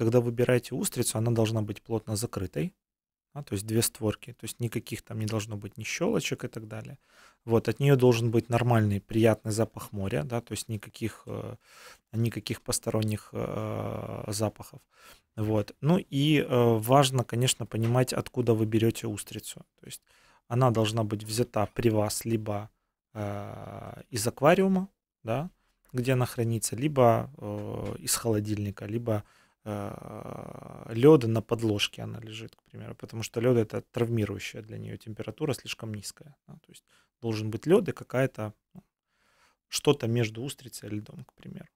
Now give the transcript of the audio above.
когда выбираете устрицу, она должна быть плотно закрытой, а, то есть две створки, то есть никаких там не должно быть ни щелочек и так далее. Вот, от нее должен быть нормальный, приятный запах моря, да, то есть никаких, э, никаких посторонних э, запахов. Вот. Ну и э, важно, конечно, понимать, откуда вы берете устрицу. То есть она должна быть взята при вас либо из аквариума, да, где она хранится, либо из холодильника, либо Э, лед на подложке она лежит, к примеру, потому что лед это травмирующая для нее температура слишком низкая. Да, то есть должен быть лед и какая-то ну, что-то между устрицей и льдом, к примеру.